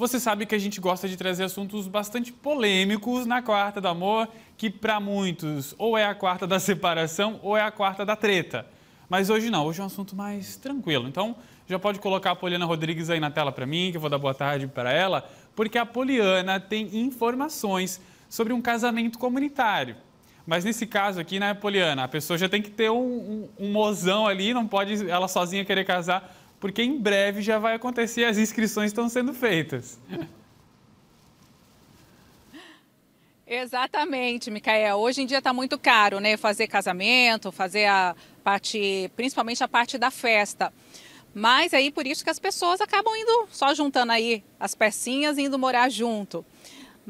Você sabe que a gente gosta de trazer assuntos bastante polêmicos na quarta do amor, que para muitos ou é a quarta da separação ou é a quarta da treta. Mas hoje não, hoje é um assunto mais tranquilo. Então, já pode colocar a Poliana Rodrigues aí na tela para mim, que eu vou dar boa tarde para ela, porque a Poliana tem informações sobre um casamento comunitário. Mas nesse caso aqui, né, Poliana, a pessoa já tem que ter um, um, um mozão ali, não pode ela sozinha querer casar porque em breve já vai acontecer, as inscrições estão sendo feitas. Exatamente, Micael. Hoje em dia está muito caro, né? Fazer casamento, fazer a parte, principalmente a parte da festa. Mas aí por isso que as pessoas acabam indo só juntando aí as pecinhas e indo morar junto.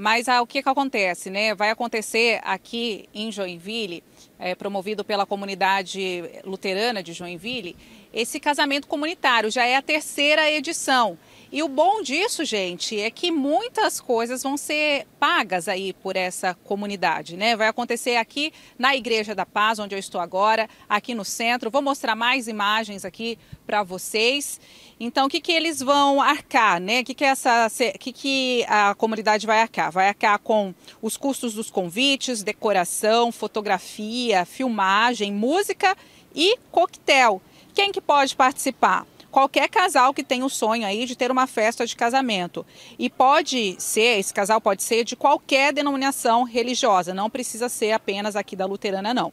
Mas ah, o que, que acontece? Né? Vai acontecer aqui em Joinville, é, promovido pela comunidade luterana de Joinville, esse casamento comunitário. Já é a terceira edição. E o bom disso, gente, é que muitas coisas vão ser pagas aí por essa comunidade, né? Vai acontecer aqui na Igreja da Paz, onde eu estou agora, aqui no centro. Vou mostrar mais imagens aqui para vocês. Então, o que, que eles vão arcar, né? O que, que, essa, que, que a comunidade vai arcar? Vai arcar com os custos dos convites, decoração, fotografia, filmagem, música e coquetel. Quem que pode participar? qualquer casal que tenha o sonho aí de ter uma festa de casamento. E pode ser, esse casal pode ser de qualquer denominação religiosa, não precisa ser apenas aqui da luterana, não.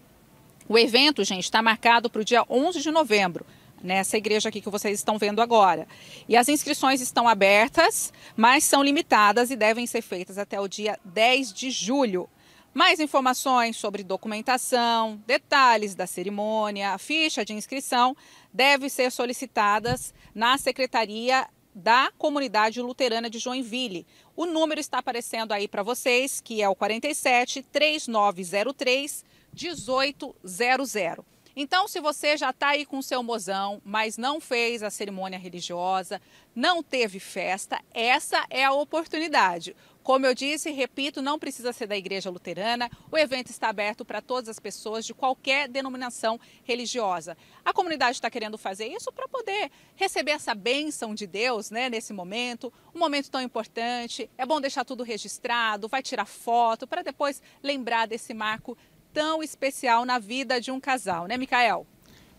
O evento, gente, está marcado para o dia 11 de novembro nessa igreja aqui que vocês estão vendo agora. E as inscrições estão abertas, mas são limitadas e devem ser feitas até o dia 10 de julho. Mais informações sobre documentação, detalhes da cerimônia, ficha de inscrição devem ser solicitadas na Secretaria da Comunidade Luterana de Joinville. O número está aparecendo aí para vocês, que é o 47 3903 1800. Então, se você já está aí com o seu mozão, mas não fez a cerimônia religiosa, não teve festa, essa é a oportunidade. Como eu disse, repito, não precisa ser da igreja luterana. O evento está aberto para todas as pessoas de qualquer denominação religiosa. A comunidade está querendo fazer isso para poder receber essa bênção de Deus, né? Nesse momento, um momento tão importante. É bom deixar tudo registrado, vai tirar foto para depois lembrar desse marco tão especial na vida de um casal, né, Micael?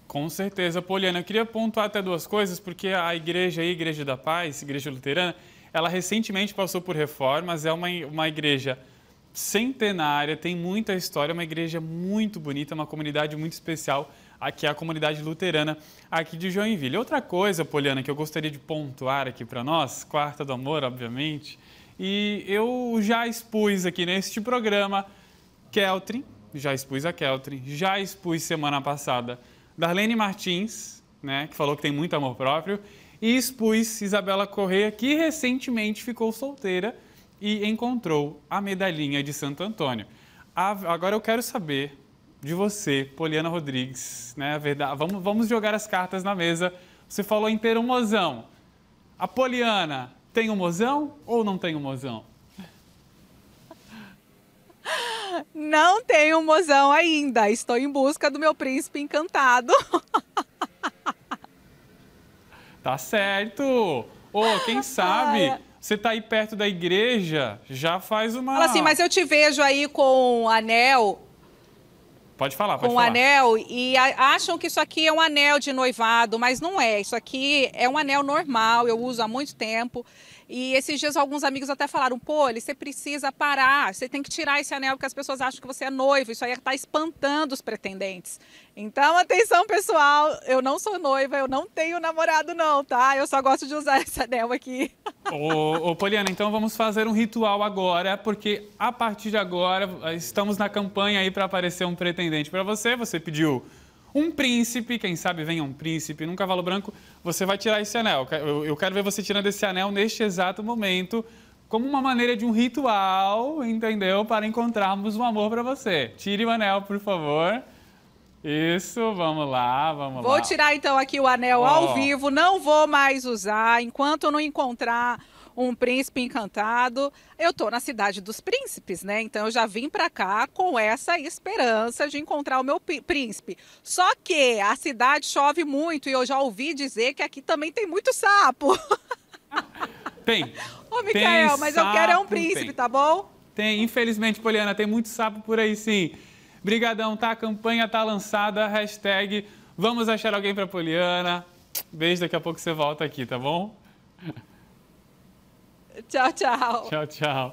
Com certeza, Poliana. Eu queria pontuar até duas coisas, porque a igreja, aí, Igreja da Paz, Igreja Luterana, ela recentemente passou por reformas, é uma, uma igreja centenária, tem muita história, uma igreja muito bonita, uma comunidade muito especial, aqui é a comunidade luterana aqui de Joinville. Outra coisa, Poliana, que eu gostaria de pontuar aqui para nós, Quarta do Amor, obviamente, e eu já expus aqui neste programa, Keltrin, já expus a Keltrin, já expus semana passada Darlene Martins, né, que falou que tem muito amor próprio, e expus Isabela Correia, que recentemente ficou solteira e encontrou a medalhinha de Santo Antônio. Agora eu quero saber de você, Poliana Rodrigues, né? A verdade, vamos, vamos jogar as cartas na mesa. Você falou em ter um mozão. A Poliana tem um mozão ou não tem um mozão? Não tenho mozão ainda. Estou em busca do meu príncipe encantado. Tá certo. Ô, oh, quem sabe? É. Você tá aí perto da igreja, já faz uma. Fala assim, mas eu te vejo aí com anel Pode falar, pode com falar. um anel e acham que isso aqui é um anel de noivado, mas não é. Isso aqui é um anel normal, eu uso há muito tempo. E esses dias alguns amigos até falaram: pô, ele, você precisa parar, você tem que tirar esse anel porque as pessoas acham que você é noivo. Isso aí está espantando os pretendentes. Então, atenção pessoal, eu não sou noiva, eu não tenho namorado não, tá? Eu só gosto de usar esse anel aqui. Ô, ô, Poliana, então vamos fazer um ritual agora, porque a partir de agora eh, estamos na campanha aí para aparecer um pretendente para você. Você pediu um príncipe, quem sabe venha um príncipe num cavalo branco, você vai tirar esse anel. Eu, quero ver você tirando esse anel neste exato momento, como uma maneira de um ritual, entendeu? Para encontrarmos um amor para você. Tire o anel, por favor. Isso, vamos lá, vamos vou lá. Vou tirar então aqui o anel oh. ao vivo, não vou mais usar enquanto não encontrar um príncipe encantado. Eu tô na cidade dos príncipes, né? Então eu já vim para cá com essa esperança de encontrar o meu príncipe. Só que a cidade chove muito e eu já ouvi dizer que aqui também tem muito sapo. Tem. Ô, Micael, tem mas sapo, eu quero é um príncipe, tem. tá bom? Tem, infelizmente, Poliana, tem muito sapo por aí sim. Brigadão, tá? A campanha tá lançada, hashtag vamos achar alguém pra Poliana. Beijo, daqui a pouco você volta aqui, tá bom? Tchau, tchau. Tchau, tchau.